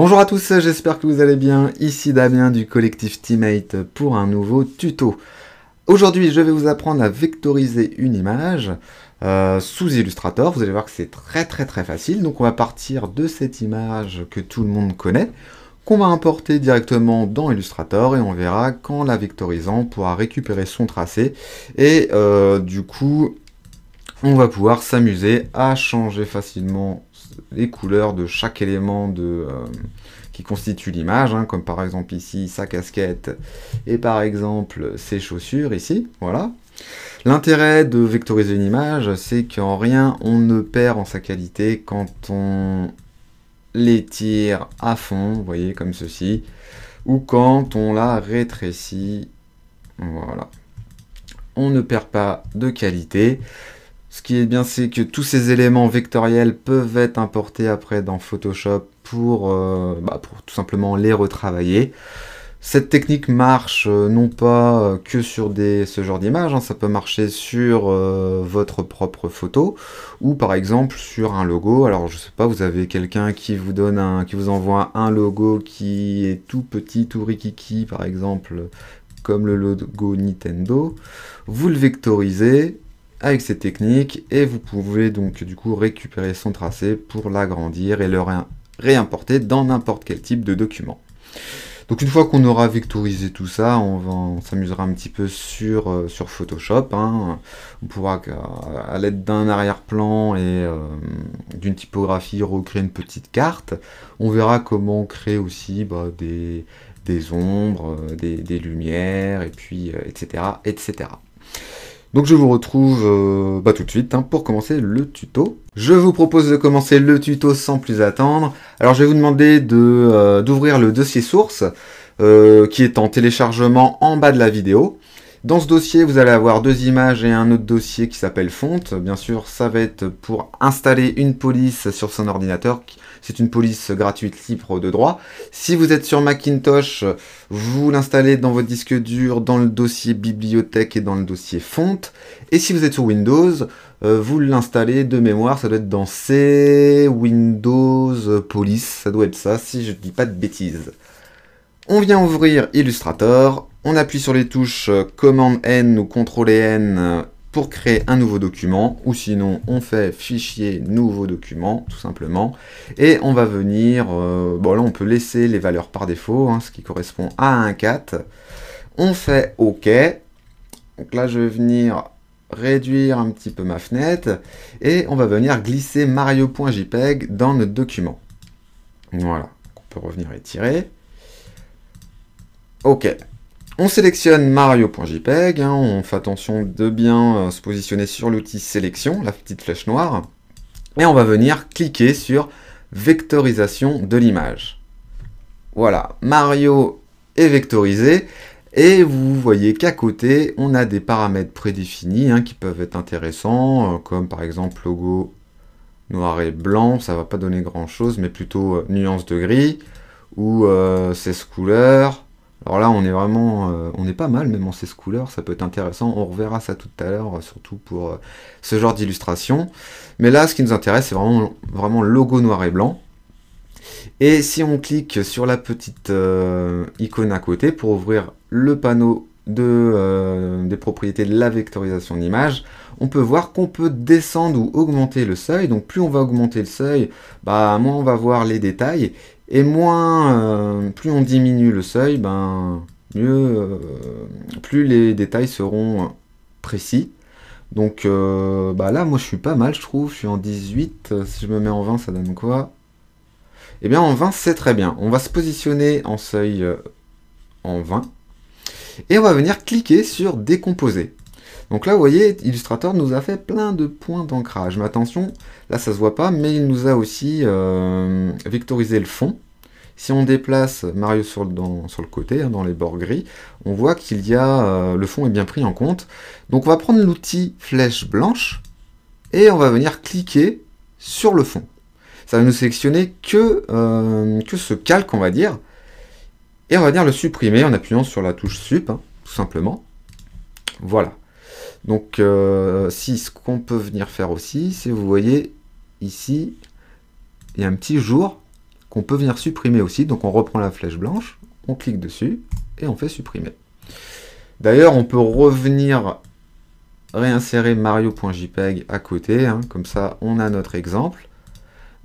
Bonjour à tous, j'espère que vous allez bien. Ici Damien du collectif Teammate pour un nouveau tuto. Aujourd'hui, je vais vous apprendre à vectoriser une image euh, sous Illustrator. Vous allez voir que c'est très très très facile. Donc on va partir de cette image que tout le monde connaît, qu'on va importer directement dans Illustrator et on verra quand la vectorisant, pourra récupérer son tracé et euh, du coup, on va pouvoir s'amuser à changer facilement les couleurs de chaque élément de, euh, qui constitue l'image, hein, comme par exemple ici sa casquette et par exemple ses chaussures ici, voilà. L'intérêt de vectoriser une image, c'est qu'en rien on ne perd en sa qualité quand on l'étire à fond, vous voyez, comme ceci, ou quand on la rétrécit, voilà. On ne perd pas de qualité. Ce qui est bien, c'est que tous ces éléments vectoriels peuvent être importés après dans Photoshop pour, euh, bah, pour tout simplement les retravailler. Cette technique marche euh, non pas euh, que sur des, ce genre d'image, hein. ça peut marcher sur votre propre photo ou par exemple sur un logo. Alors je sais pas, vous avez quelqu'un qui vous donne un, qui vous envoie un logo qui est tout petit, tout rikiki par exemple, comme le logo Nintendo. Vous le vectorisez avec cette technique et vous pouvez donc du coup récupérer son tracé pour l'agrandir et le réimporter dans n'importe quel type de document. Donc une fois qu'on aura vectorisé tout ça, on, s'amusera un petit peu sur, euh, sur Photoshop. Hein. On pourra à, l'aide d'un arrière-plan et euh, d'une typographie recréer une petite carte. On verra comment créer aussi bah, des, ombres, euh, des, lumières, et puis etc. etc. Donc je vous retrouve euh, bah, tout de suite hein, pour commencer le tuto. Je vous propose de commencer le tuto sans plus attendre. Alors je vais vous demander euh, d'ouvrir de, le dossier source euh, qui est en téléchargement en bas de la vidéo. Dans ce dossier, vous allez avoir deux images et un autre dossier qui s'appelle fonte. Bien sûr, ça va être pour installer une police sur son ordinateur. C'est une police gratuite libre de droit. Si vous êtes sur Macintosh, vous l'installez dans votre disque dur, dans le dossier bibliothèque et dans le dossier fonte. Et si vous êtes sur Windows, euh, vous l'installez de mémoire, ça doit être dans C, Windows, Police, ça doit être ça, si je ne dis pas de bêtises. On vient ouvrir Illustrator, on appuie sur les touches euh, commande N ou CTRL N euh, pour créer un nouveau document ou sinon on fait fichier nouveau document tout simplement et on va venir euh, bon là on peut laisser les valeurs par défaut hein, ce qui correspond à un 4 on fait ok donc là je vais venir réduire un petit peu ma fenêtre et on va venir glisser mario.jpg dans notre document voilà on peut revenir étirer. « ok on sélectionne Mario.jpg, hein, on fait attention de bien euh, se positionner sur l'outil sélection, la petite flèche noire, et on va venir cliquer sur vectorisation de l'image. Voilà, Mario est vectorisé, et vous voyez qu'à côté, on a des paramètres prédéfinis hein, qui peuvent être intéressants, euh, comme par exemple logo noir et blanc, ça va pas donner grand chose, mais plutôt euh, nuance de gris, ou 16 couleurs, alors là, on est vraiment, euh, on pas mal, même en ces couleurs, ça peut être intéressant. On reverra ça tout à l'heure, euh, surtout pour euh, ce genre d'illustration. Mais là, ce qui nous intéresse, c'est vraiment, vraiment le logo noir et blanc. Et si on clique sur la petite icône à côté pour ouvrir le panneau de, des propriétés de la vectorisation d'image, on peut voir qu'on peut descendre ou augmenter le seuil. Donc plus on va augmenter le seuil, bah, moins on va voir les détails. Et moins, euh, plus on diminue le seuil, ben, euh, plus les détails seront précis. Donc euh, bah là, moi je suis pas mal, je trouve. Je suis en 18. Si je me mets en 20, ça donne quoi Eh bien, en 20, c'est très bien. On va se positionner en seuil en 20. Et on va venir cliquer sur décomposer. Donc là, vous voyez, Illustrator nous a fait plein de points d'ancrage. Mais attention, là, ça ne se voit pas, mais il nous a aussi vectorisé le fond. Si on déplace Mario sur, le côté, hein, dans les bords gris, on voit qu'il y a euh, le fond est bien pris en compte. Donc on va prendre l'outil flèche blanche et on va venir cliquer sur le fond. Ça va nous sélectionner que, euh, que ce calque, on va dire. Et on va venir le supprimer en appuyant sur la touche sup, hein, tout simplement. Voilà. Donc, euh, si ce qu'on peut venir faire aussi, c'est vous voyez ici, il y a un petit jour qu'on peut venir supprimer aussi. Donc on reprend la flèche blanche, on clique dessus et on fait supprimer. D'ailleurs, on peut revenir réinsérer mario.jpg à côté, hein. comme ça on a notre exemple.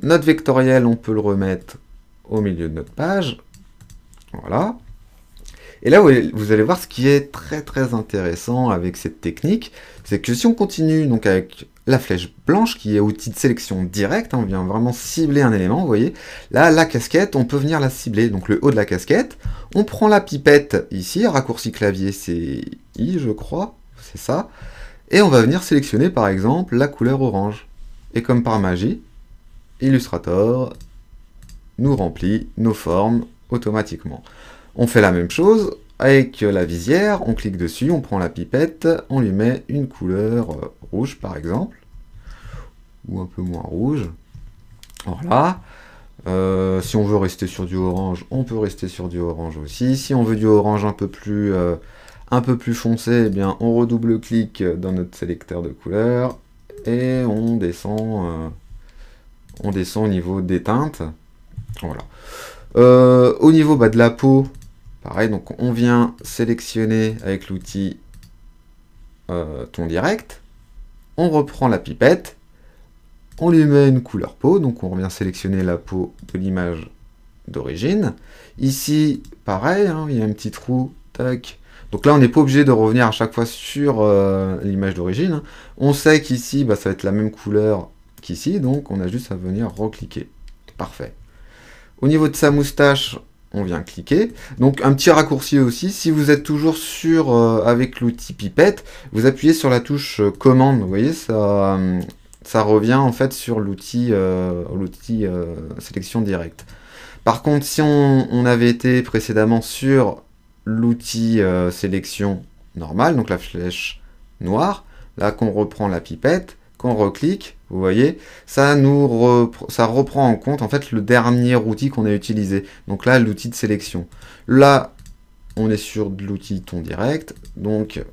Notre vectoriel, on peut le remettre au milieu de notre page. Voilà. Et là, vous allez voir ce qui est très très intéressant avec cette technique, c'est que si on continue donc avec la flèche blanche qui est outil de sélection directe, hein, on vient vraiment cibler un élément, vous voyez. Là, la casquette, on peut venir la cibler, donc le haut de la casquette. On prend la pipette ici, raccourci clavier, c'est I je crois, c'est ça. Et on va venir sélectionner par exemple la couleur orange. Et comme par magie, Illustrator nous remplit nos formes automatiquement. On fait la même chose avec la visière, on clique dessus, on prend la pipette, on lui met une couleur euh, rouge par exemple, ou un peu moins rouge. Voilà. là, euh, si on veut rester sur du orange, on peut rester sur du orange aussi. Si on veut du orange un peu plus, euh, un peu plus foncé, eh bien on redouble clic dans notre sélecteur de couleurs et on descend, on descend au niveau des teintes. Voilà. au niveau bah, de la peau, Pareil, donc on vient sélectionner avec l'outil euh, ton direct, on reprend la pipette, on lui met une couleur peau, donc on revient sélectionner la peau de l'image d'origine. Ici, pareil, hein, il y a un petit trou, tac. Donc là, on n'est pas obligé de revenir à chaque fois sur euh, l'image d'origine. Hein. On sait qu'ici, bah, ça va être la même couleur qu'ici, donc on a juste à venir recliquer. Parfait. Au niveau de sa moustache, on vient cliquer. Donc un petit raccourci aussi, si vous êtes toujours sur euh, avec l'outil pipette, vous appuyez sur la touche euh, commande, vous voyez, ça, euh, ça revient en fait sur l'outil l'outil sélection directe. Par contre, si on, avait été précédemment sur l'outil sélection normale, donc la flèche noire, là qu'on reprend la pipette, reclique, vous voyez, ça nous ça reprend en compte en fait le dernier outil qu'on a utilisé. Donc là, l'outil de sélection. Là, on est sur de l'outil ton direct. Donc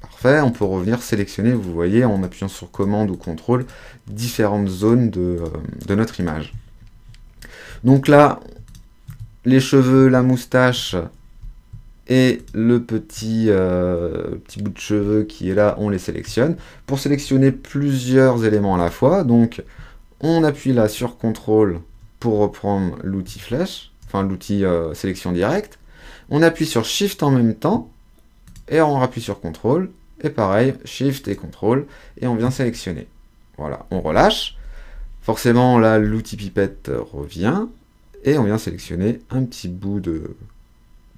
parfait, on peut revenir sélectionner, vous voyez, en appuyant sur commande ou contrôle, différentes zones de euh, notre image. Donc là, les cheveux, la moustache, et le petit, euh, petit bout de cheveux qui est là, on les sélectionne. Pour sélectionner plusieurs éléments à la fois, donc on appuie là sur CTRL pour reprendre l'outil flèche, enfin l'outil euh, sélection directe. On appuie sur SHIFT en même temps, et on appuie sur CTRL, et pareil, SHIFT et CTRL, et on vient sélectionner. Voilà, on relâche. Forcément, là, l'outil pipette revient, et on vient sélectionner un petit bout de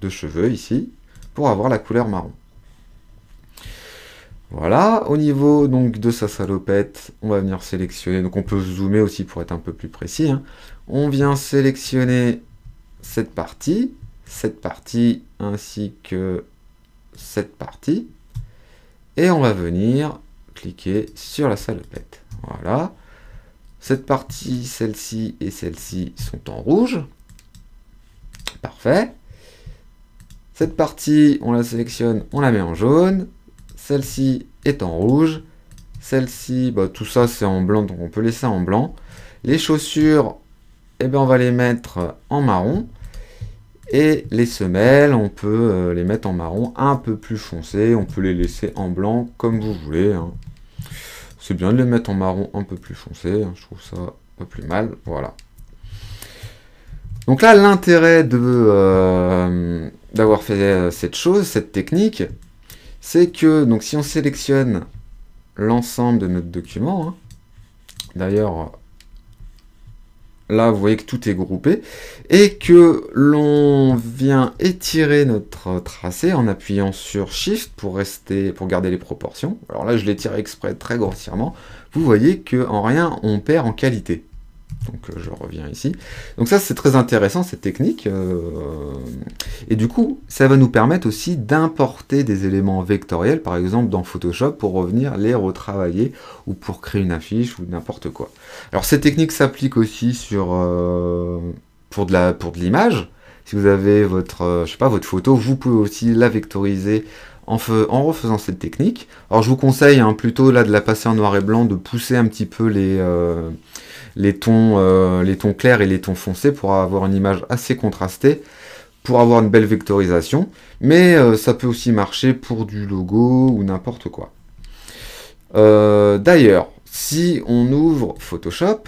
de cheveux ici pour avoir la couleur marron. Voilà, au niveau donc de sa salopette, on va venir sélectionner, donc on peut zoomer aussi pour être un peu plus précis. Hein. On vient sélectionner cette partie, cette partie ainsi que cette partie. Et on va venir cliquer sur la salopette. Voilà. Cette partie, celle-ci et celle-ci sont en rouge. Parfait. Cette partie, on la sélectionne, on la met en jaune. Celle-ci est en rouge. Celle-ci, bah, tout ça c'est en blanc, donc on peut laisser en blanc. Les chaussures, eh ben, on va les mettre en marron. Et les semelles, on peut euh, les mettre en marron un peu plus foncé. On peut les laisser en blanc comme vous voulez. Hein. C'est bien de les mettre en marron un peu plus foncé. Hein. Je trouve ça pas plus mal. Voilà. Donc là, l'intérêt de... Euh, d'avoir fait euh, cette chose, cette technique, c'est que donc si on sélectionne l'ensemble de notre document, hein, d'ailleurs là vous voyez que tout est groupé, et que l'on vient étirer notre tracé en appuyant sur Shift pour rester, pour garder les proportions. Alors là je l'étire exprès très grossièrement, vous voyez que en rien on perd en qualité. Donc euh, je reviens ici. Donc ça c'est très intéressant cette technique. Euh, et du coup ça va nous permettre aussi d'importer des éléments vectoriels par exemple dans Photoshop pour revenir les retravailler ou pour créer une affiche ou n'importe quoi. Alors cette technique s'applique aussi sur, euh, pour de l'image. Si vous avez votre, je sais pas, votre photo, vous pouvez aussi la vectoriser en, refaisant cette technique. Alors je vous conseille hein, plutôt là de la passer en noir et blanc, de pousser un petit peu les, euh, les tons, clairs et les tons foncés pour avoir une image assez contrastée, pour avoir une belle vectorisation, mais euh, ça peut aussi marcher pour du logo ou n'importe quoi. Euh, d'ailleurs, si on ouvre Photoshop,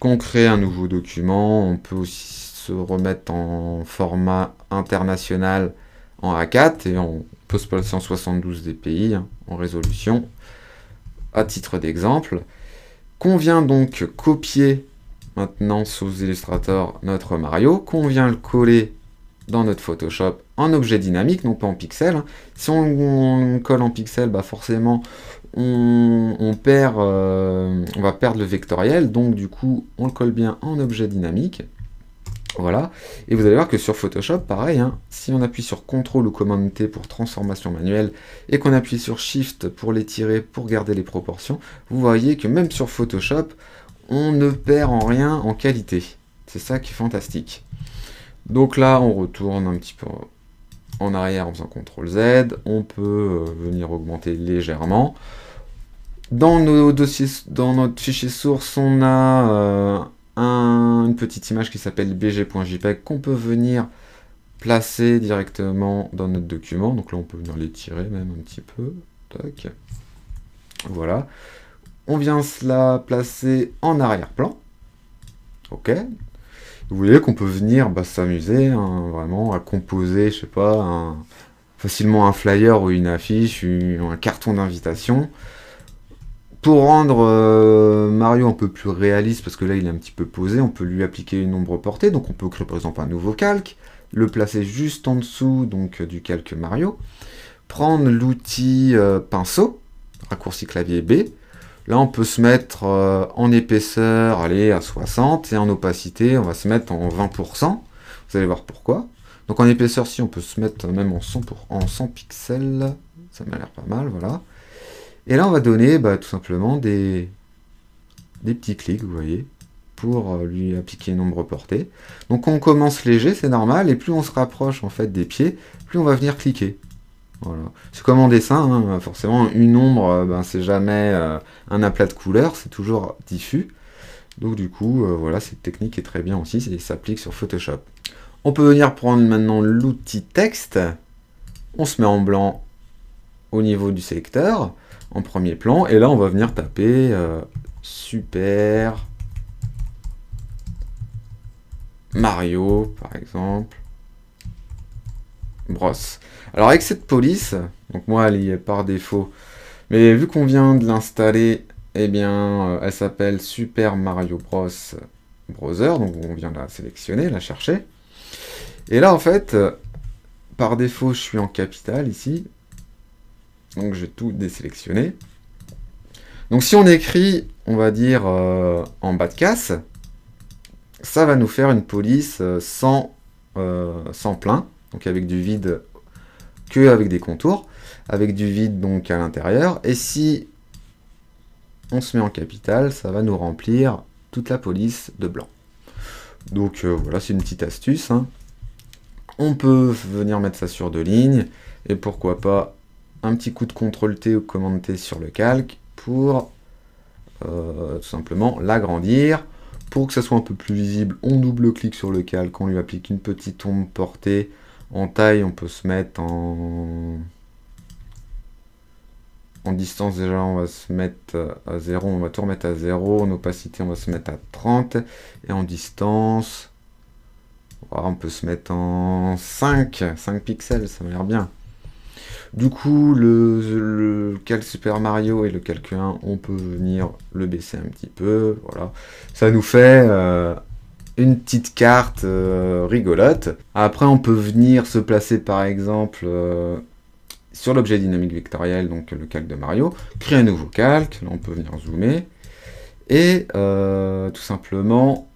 qu'on crée un nouveau document, on peut aussi se remettre en format international en A4 et on peut se passer en dpi hein, en résolution à titre d'exemple. Convient donc copier maintenant sous Illustrator notre Mario, convient le coller dans notre Photoshop en objet dynamique, non pas en pixel. Si on, colle en pixel, bah forcément on, perd, euh, on va perdre le vectoriel, donc du coup on le colle bien en objet dynamique. Voilà, et vous allez voir que sur Photoshop, pareil, hein. si on appuie sur CTRL ou commande T pour transformation manuelle et qu'on appuie sur SHIFT pour les tirer, pour garder les proportions, vous voyez que même sur Photoshop, on ne perd en rien en qualité. C'est ça qui est fantastique. Donc là, on retourne un petit peu en arrière en faisant CTRL Z, on peut euh, venir augmenter légèrement. Dans, nos dossiers, dans notre fichier source, on a euh, une petite image qui s'appelle bg.jpeg qu'on peut venir placer directement dans notre document. Donc là, on peut venir l'étirer même un petit peu. Voilà. On vient cela placer en arrière-plan. OK. Vous voyez qu'on peut venir bah, s'amuser hein, vraiment à composer, je sais pas, facilement un flyer ou une affiche, ou un carton d'invitation. Pour rendre euh, Mario un peu plus réaliste, parce que là il est un petit peu posé, on peut lui appliquer une ombre portée, donc on peut créer par exemple un nouveau calque, le placer juste en dessous donc, euh, du calque Mario, prendre l'outil euh, pinceau, raccourci clavier B, là on peut se mettre en épaisseur, allez à 60, et en opacité on va se mettre en 20%, vous allez voir pourquoi. Donc en épaisseur si on peut se mettre même en 100, en 100 pixels, ça m'a l'air pas mal, voilà. Et là, on va donner bah, tout simplement des, petits clics, vous voyez, pour euh, lui appliquer une ombre portée. Donc on commence léger, c'est normal, et plus on se rapproche en fait des pieds, plus on va venir cliquer. Voilà. C'est comme en dessin, hein. bah, forcément une ombre, euh, ben, c'est jamais euh, un aplat de couleur, c'est toujours diffus. Donc du coup, voilà, cette technique est très bien aussi, et s'applique sur Photoshop. On peut venir prendre maintenant l'outil texte, on se met en blanc au niveau du sélecteur en premier plan. Et là, on va venir taper euh, Super Mario, par exemple. Bros. Alors avec cette police, donc moi elle y est par défaut, mais vu qu'on vient de l'installer, et eh bien euh, elle s'appelle Super Mario Bros. Browser, donc on vient la sélectionner, la chercher. Et là en fait, euh, par défaut je suis en capital ici, donc je tout désélectionner. Donc si on écrit, on va dire, euh, en bas de casse, ça va nous faire une police euh, sans, euh, sans plein, donc avec du vide que avec des contours, avec du vide donc à l'intérieur. Et si on se met en capital, ça va nous remplir toute la police de blanc. Donc voilà, c'est une petite astuce. Hein. On peut venir mettre ça sur deux lignes, et pourquoi pas un petit coup de contrôle T ou commande T sur le calque pour euh, tout simplement l'agrandir. Pour que ça soit un peu plus visible, on double-clique sur le calque, on lui applique une petite ombre portée. En taille, on peut se mettre en... En distance, déjà, on va se mettre à 0, on va tout remettre à 0. En opacité, on va se mettre à 30. Et en distance, on peut se mettre en 5, 5 pixels, ça m'a l'air bien. Du coup, le, calque Super Mario et le calque 1 on peut venir le baisser un petit peu. Voilà. Ça nous fait euh, une petite carte euh, rigolote. Après, on peut venir se placer par exemple euh, sur l'objet dynamique vectoriel, donc le calque de Mario, créer un nouveau calque. Là, on peut venir zoomer. Et tout simplement,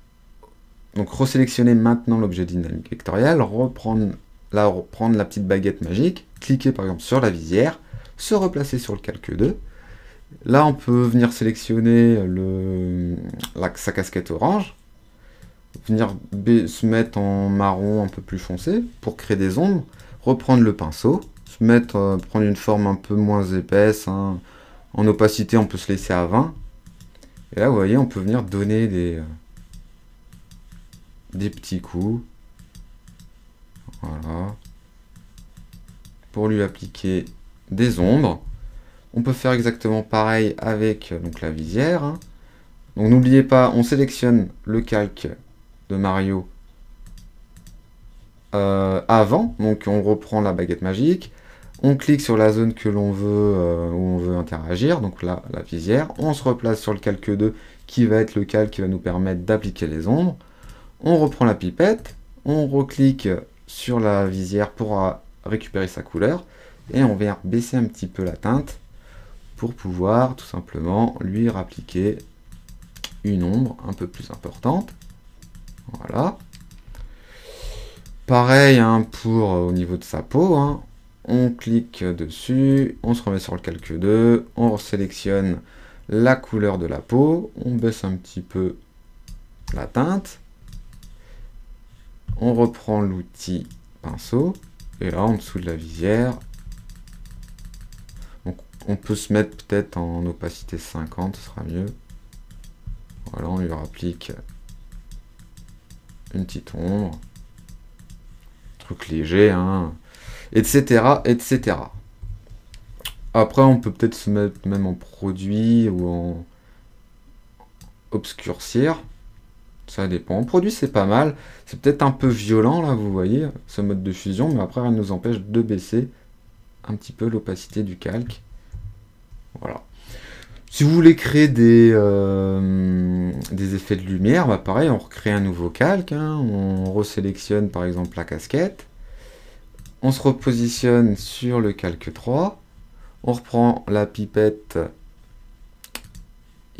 donc resélectionner maintenant l'objet dynamique vectoriel, reprendre là prendre la petite baguette magique, cliquer par exemple sur la visière, se replacer sur le calque 2. Là on peut venir sélectionner sa casquette orange, venir se mettre en marron un peu plus foncé pour créer des ombres, reprendre le pinceau, se mettre, euh, prendre une forme un peu moins épaisse, hein. en opacité on peut se laisser à 20. Et là vous voyez on peut venir donner des euh, petits coups, voilà. Pour lui appliquer des ombres. On peut faire exactement pareil avec donc, la visière. Hein. Donc n'oubliez pas, on sélectionne le calque de Mario euh, avant. Donc on reprend la baguette magique. On clique sur la zone que l'on veut, euh, où on veut interagir, donc là, la visière. On se replace sur le calque 2, qui va être le calque qui va nous permettre d'appliquer les ombres. On reprend la pipette, on reclique sur la visière pour euh, récupérer sa couleur et on vient baisser un petit peu la teinte pour pouvoir tout simplement lui appliquer une ombre un peu plus importante. Voilà. Pareil hein, pour euh, au niveau de sa peau. Hein. On clique dessus, on se remet sur le calque 2, on sélectionne la couleur de la peau, on baisse un petit peu la teinte on reprend l'outil pinceau, et là en dessous de la visière, on, peut se mettre peut-être en opacité 50, ce sera mieux. Voilà, on lui applique une petite ombre, truc léger, hein, etc., etc. Après, on peut peut-être se mettre même en produit ou en obscurcir ça dépend. En produit, c'est pas mal. C'est peut-être un peu violent, là, vous voyez, ce mode de fusion, mais après, elle nous empêche de baisser un petit peu l'opacité du calque. Voilà. Si vous voulez créer des, euh, des effets de lumière, bah, pareil, on recrée un nouveau calque. Hein. On resélectionne par exemple la casquette. On se repositionne sur le calque 3. On reprend la pipette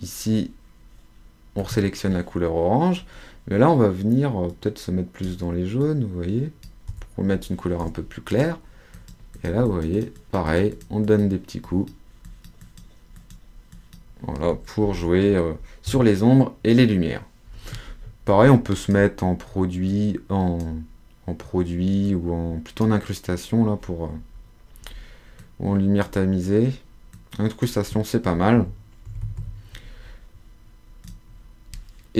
ici on sélectionne la couleur orange. Mais là, on va venir euh, peut-être se mettre plus dans les jaunes, vous voyez, pour mettre une couleur un peu plus claire. Et là, vous voyez, pareil, on donne des petits coups. Voilà, pour jouer euh, sur les ombres et les lumières. Pareil, on peut se mettre en produit, en, produit ou en plutôt en incrustation là pour euh, en lumière tamisée. Incrustation, c'est pas mal.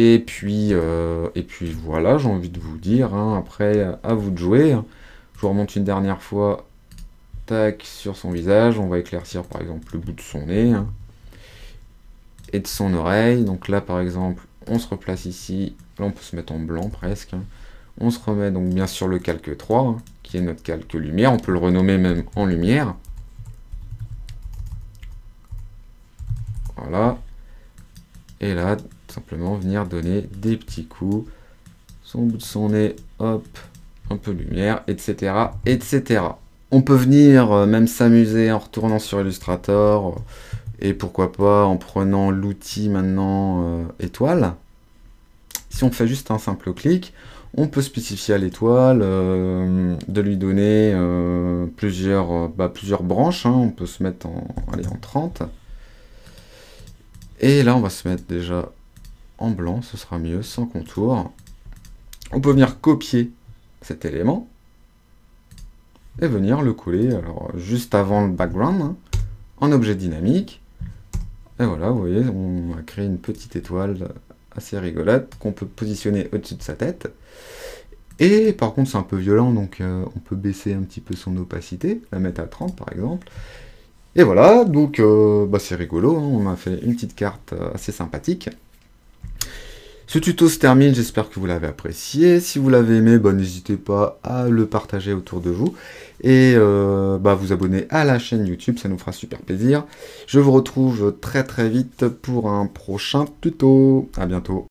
Et puis, euh, et puis voilà, j'ai envie de vous dire, hein, après, à vous de jouer. Je vous remonte une dernière fois, tac, sur son visage. On va éclaircir par exemple le bout de son nez hein, et de son oreille. Donc là, par exemple, on se replace ici. Là, on peut se mettre en blanc presque. Hein. On se remet donc bien sûr le calque 3, qui est notre calque lumière. On peut le renommer même en lumière. Voilà. Et là, simplement venir donner des petits coups, son son nez, hop, un peu de lumière, etc. etc. On peut venir euh, même s'amuser en retournant sur Illustrator euh, et pourquoi pas en prenant l'outil maintenant euh, étoile. Si on fait juste un simple clic, on peut spécifier à l'étoile de lui donner plusieurs, bah, plusieurs branches. Hein. On peut se mettre en, en 30. Et là, on va se mettre déjà en blanc, ce sera mieux, sans contour. On peut venir copier cet élément et venir le coller alors, juste avant le background hein, en objet dynamique. Et voilà, vous voyez, on a créé une petite étoile assez rigolote qu'on peut positionner au-dessus de sa tête. Et par contre, c'est un peu violent, donc euh, on peut baisser un petit peu son opacité, la mettre à 30 par exemple. Et voilà, donc euh, bah, c'est rigolo, hein, on a fait une petite carte euh, assez sympathique. Ce tuto se termine, j'espère que vous l'avez apprécié. Si vous l'avez aimé, bah, n'hésitez pas à le partager autour de vous et euh, bah, vous abonner à la chaîne YouTube, ça nous fera super plaisir. Je vous retrouve très très vite pour un prochain tuto. À bientôt.